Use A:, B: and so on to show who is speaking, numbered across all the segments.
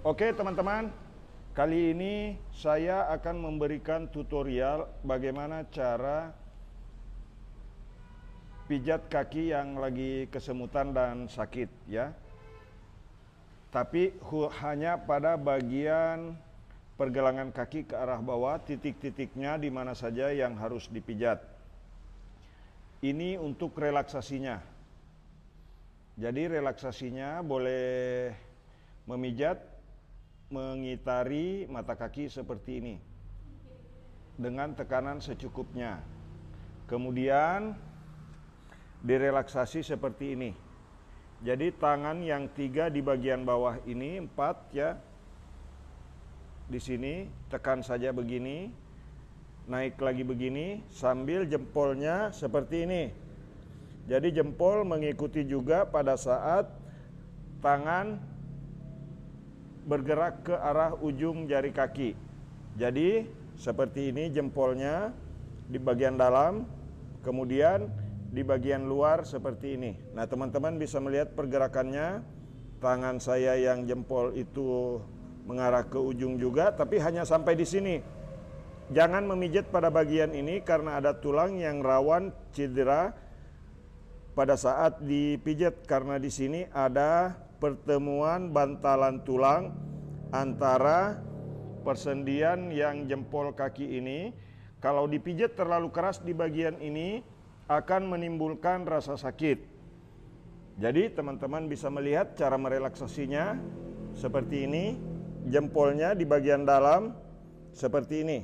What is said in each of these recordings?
A: Oke teman-teman, kali ini saya akan memberikan tutorial bagaimana cara pijat kaki yang lagi kesemutan dan sakit ya. Tapi hanya pada bagian pergelangan kaki ke arah bawah, titik-titiknya di mana saja yang harus dipijat. Ini untuk relaksasinya. Jadi relaksasinya boleh memijat mengitari mata kaki seperti ini dengan tekanan secukupnya. Kemudian direlaksasi seperti ini. Jadi tangan yang tiga di bagian bawah ini empat ya. Di sini tekan saja begini, naik lagi begini sambil jempolnya seperti ini. Jadi jempol mengikuti juga pada saat tangan bergerak ke arah ujung jari kaki. Jadi seperti ini jempolnya di bagian dalam, kemudian di bagian luar seperti ini. Nah, teman-teman bisa melihat pergerakannya. Tangan saya yang jempol itu mengarah ke ujung juga, tapi hanya sampai di sini. Jangan memijat pada bagian ini karena ada tulang yang rawan cedera pada saat dipijat karena di sini ada pertemuan bantalan tulang antara persendian yang jempol kaki ini kalau dipijat terlalu keras di bagian ini akan menimbulkan rasa sakit. Jadi teman-teman bisa melihat cara merelaksasinya seperti ini, jempolnya di bagian dalam seperti ini.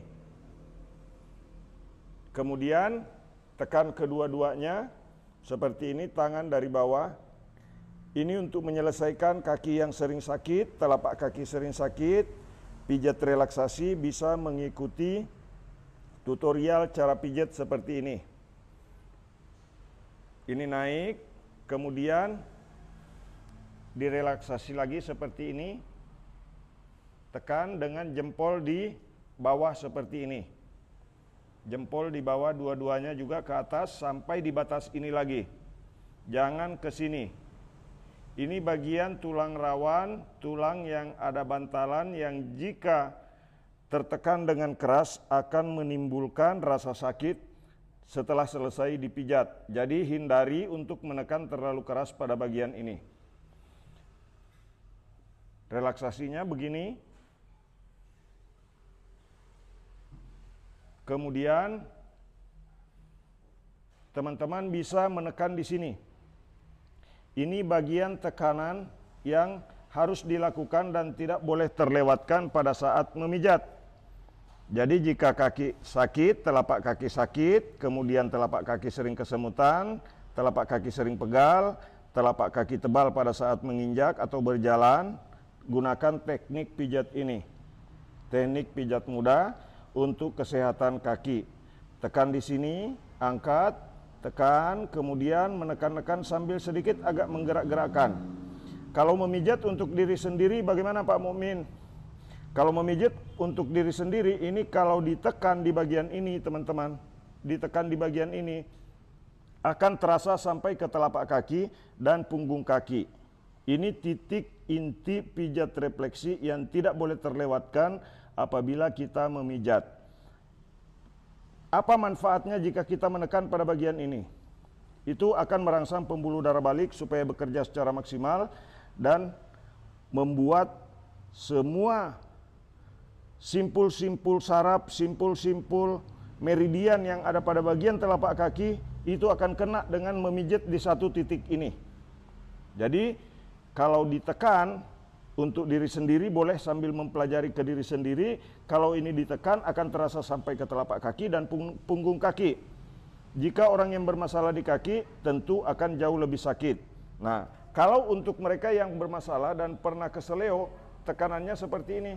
A: Kemudian tekan kedua-duanya seperti ini tangan dari bawah ini untuk menyelesaikan kaki yang sering sakit, telapak kaki sering sakit, pijat relaksasi bisa mengikuti tutorial cara pijat seperti ini. Ini naik, kemudian direlaksasi lagi seperti ini. Tekan dengan jempol di bawah seperti ini. Jempol di bawah dua-duanya juga ke atas sampai di batas ini lagi. Jangan ke sini ini bagian tulang rawan, tulang yang ada bantalan yang jika tertekan dengan keras akan menimbulkan rasa sakit setelah selesai dipijat. Jadi hindari untuk menekan terlalu keras pada bagian ini. Relaksasinya begini. Kemudian teman-teman bisa menekan di sini. Ini bagian tekanan yang harus dilakukan dan tidak boleh terlewatkan pada saat memijat. Jadi jika kaki sakit, telapak kaki sakit, kemudian telapak kaki sering kesemutan, telapak kaki sering pegal, telapak kaki tebal pada saat menginjak atau berjalan, gunakan teknik pijat ini. Teknik pijat mudah untuk kesehatan kaki. Tekan di sini, angkat, tekan, kemudian menekan-nekan sambil sedikit agak menggerak-gerakkan. Kalau memijat untuk diri sendiri bagaimana Pak Mukmin? Kalau memijat untuk diri sendiri ini kalau ditekan di bagian ini teman-teman, ditekan di bagian ini akan terasa sampai ke telapak kaki dan punggung kaki. Ini titik inti pijat refleksi yang tidak boleh terlewatkan apabila kita memijat. Apa manfaatnya jika kita menekan pada bagian ini? Itu akan merangsang pembuluh darah balik supaya bekerja secara maksimal dan membuat semua simpul-simpul saraf, simpul-simpul meridian yang ada pada bagian telapak kaki itu akan kena dengan memijit di satu titik ini. Jadi kalau ditekan untuk diri sendiri boleh sambil mempelajari ke diri sendiri. Kalau ini ditekan akan terasa sampai ke telapak kaki dan punggung kaki. Jika orang yang bermasalah di kaki tentu akan jauh lebih sakit. Nah, kalau untuk mereka yang bermasalah dan pernah keseleo, tekanannya seperti ini.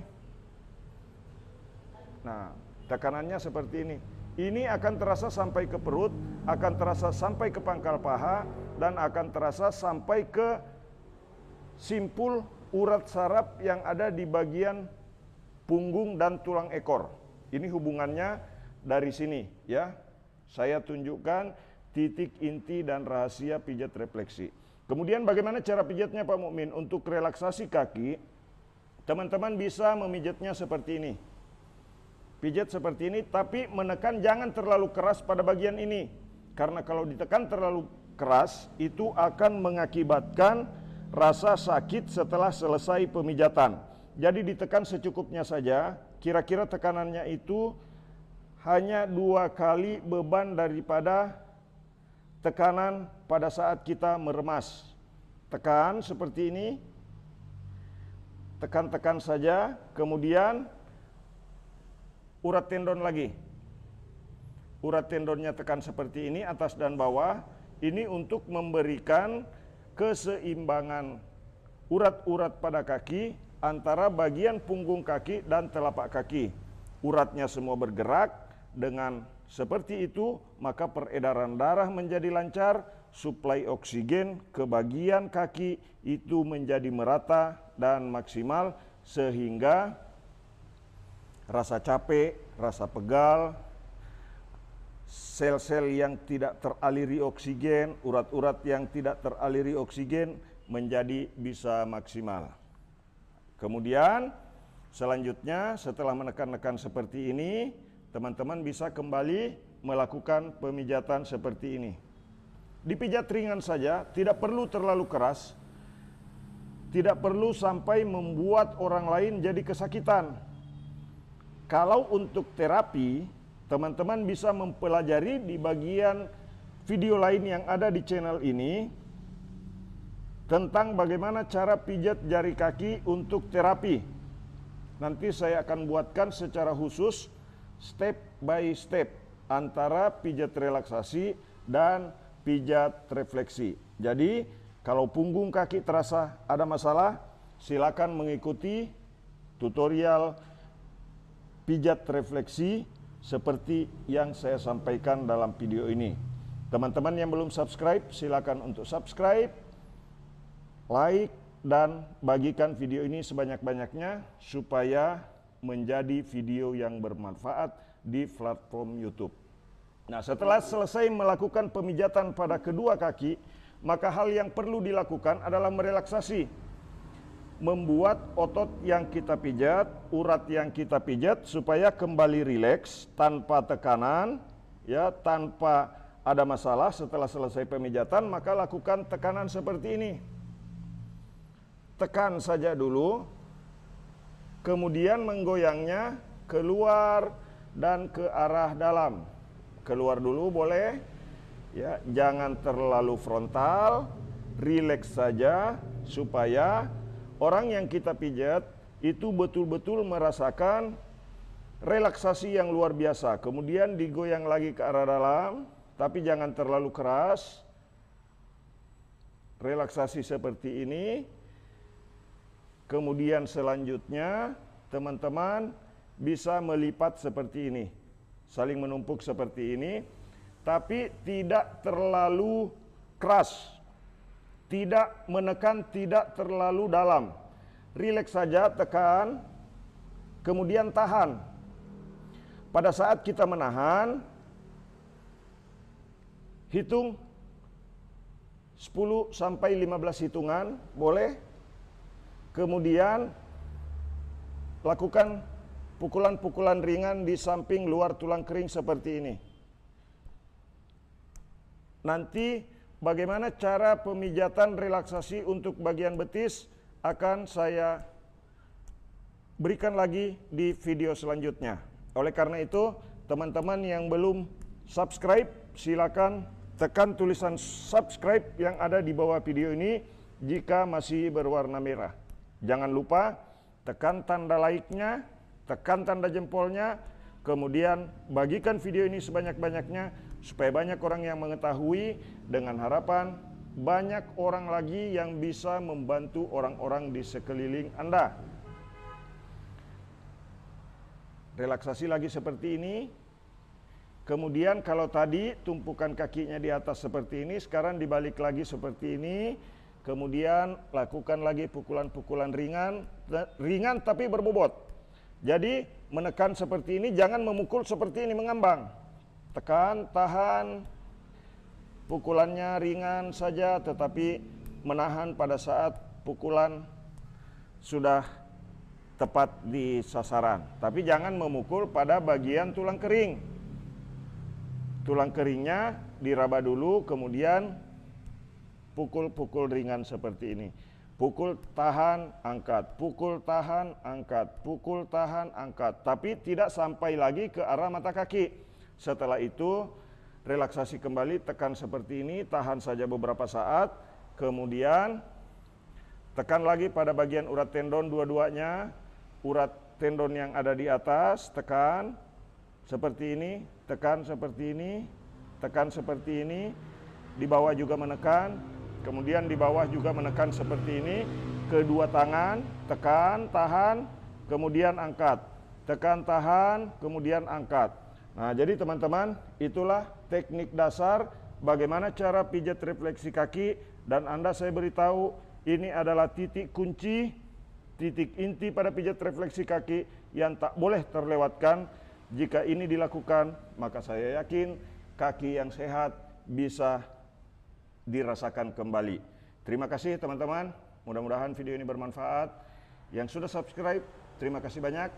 A: Nah, tekanannya seperti ini. Ini akan terasa sampai ke perut, akan terasa sampai ke pangkal paha, dan akan terasa sampai ke simpul urat saraf yang ada di bagian punggung dan tulang ekor. Ini hubungannya dari sini ya. Saya tunjukkan titik inti dan rahasia pijat refleksi. Kemudian bagaimana cara pijatnya Pak Mukmin? Untuk relaksasi kaki, teman-teman bisa memijatnya seperti ini. Pijat seperti ini tapi menekan jangan terlalu keras pada bagian ini. Karena kalau ditekan terlalu keras itu akan mengakibatkan rasa sakit setelah selesai pemijatan. Jadi ditekan secukupnya saja, kira-kira tekanannya itu hanya dua kali beban daripada tekanan pada saat kita meremas. Tekan seperti ini, tekan-tekan saja, kemudian urat tendon lagi. Urat tendonnya tekan seperti ini, atas dan bawah. Ini untuk memberikan keseimbangan urat-urat pada kaki antara bagian punggung kaki dan telapak kaki. Uratnya semua bergerak dengan seperti itu, maka peredaran darah menjadi lancar, suplai oksigen ke bagian kaki itu menjadi merata dan maksimal sehingga rasa capek, rasa pegal, sel-sel yang tidak teraliri oksigen, urat-urat yang tidak teraliri oksigen menjadi bisa maksimal. Kemudian selanjutnya setelah menekan-nekan seperti ini, teman-teman bisa kembali melakukan pemijatan seperti ini. Dipijat ringan saja, tidak perlu terlalu keras. Tidak perlu sampai membuat orang lain jadi kesakitan. Kalau untuk terapi, Teman-teman bisa mempelajari di bagian video lain yang ada di channel ini tentang bagaimana cara pijat jari kaki untuk terapi. Nanti saya akan buatkan secara khusus step by step antara pijat relaksasi dan pijat refleksi. Jadi, kalau punggung kaki terasa ada masalah, silakan mengikuti tutorial pijat refleksi seperti yang saya sampaikan dalam video ini. Teman-teman yang belum subscribe, silakan untuk subscribe, like, dan bagikan video ini sebanyak-banyaknya supaya menjadi video yang bermanfaat di platform YouTube. Nah, setelah selesai melakukan pemijatan pada kedua kaki, maka hal yang perlu dilakukan adalah merelaksasi membuat otot yang kita pijat, urat yang kita pijat supaya kembali rileks tanpa tekanan, ya tanpa ada masalah setelah selesai pemijatan maka lakukan tekanan seperti ini. Tekan saja dulu, kemudian menggoyangnya keluar dan ke arah dalam. Keluar dulu boleh, ya jangan terlalu frontal, rileks saja supaya orang yang kita pijat itu betul-betul merasakan relaksasi yang luar biasa. Kemudian digoyang lagi ke arah dalam, tapi jangan terlalu keras. Relaksasi seperti ini. Kemudian selanjutnya teman-teman bisa melipat seperti ini. Saling menumpuk seperti ini, tapi tidak terlalu keras tidak menekan, tidak terlalu dalam. Rileks saja, tekan, kemudian tahan. Pada saat kita menahan, hitung 10 sampai 15 hitungan, boleh. Kemudian lakukan pukulan-pukulan ringan di samping luar tulang kering seperti ini. Nanti Bagaimana cara pemijatan relaksasi untuk bagian betis akan saya berikan lagi di video selanjutnya. Oleh karena itu, teman-teman yang belum subscribe, silakan tekan tulisan subscribe yang ada di bawah video ini jika masih berwarna merah. Jangan lupa tekan tanda like-nya, tekan tanda jempolnya, Kemudian bagikan video ini sebanyak-banyaknya supaya banyak orang yang mengetahui dengan harapan banyak orang lagi yang bisa membantu orang-orang di sekeliling Anda. Relaksasi lagi seperti ini. Kemudian kalau tadi tumpukan kakinya di atas seperti ini, sekarang dibalik lagi seperti ini. Kemudian lakukan lagi pukulan-pukulan ringan, ringan tapi berbobot. Jadi menekan seperti ini, jangan memukul seperti ini mengambang. Tekan, tahan, pukulannya ringan saja tetapi menahan pada saat pukulan sudah tepat di sasaran. Tapi jangan memukul pada bagian tulang kering. Tulang keringnya diraba dulu kemudian pukul-pukul ringan seperti ini pukul tahan angkat pukul tahan angkat pukul tahan angkat tapi tidak sampai lagi ke arah mata kaki setelah itu relaksasi kembali tekan seperti ini tahan saja beberapa saat kemudian tekan lagi pada bagian urat tendon dua-duanya urat tendon yang ada di atas tekan seperti ini tekan seperti ini tekan seperti ini di bawah juga menekan Kemudian di bawah juga menekan seperti ini, kedua tangan, tekan, tahan, kemudian angkat. Tekan, tahan, kemudian angkat. Nah, jadi teman-teman, itulah teknik dasar bagaimana cara pijat refleksi kaki dan Anda saya beritahu ini adalah titik kunci, titik inti pada pijat refleksi kaki yang tak boleh terlewatkan. Jika ini dilakukan, maka saya yakin kaki yang sehat bisa dirasakan kembali. Terima kasih teman-teman, mudah-mudahan video ini bermanfaat. Yang sudah subscribe, terima kasih banyak.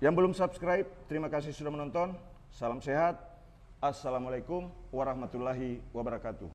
A: Yang belum subscribe, terima kasih sudah menonton. Salam sehat. Assalamualaikum warahmatullahi wabarakatuh.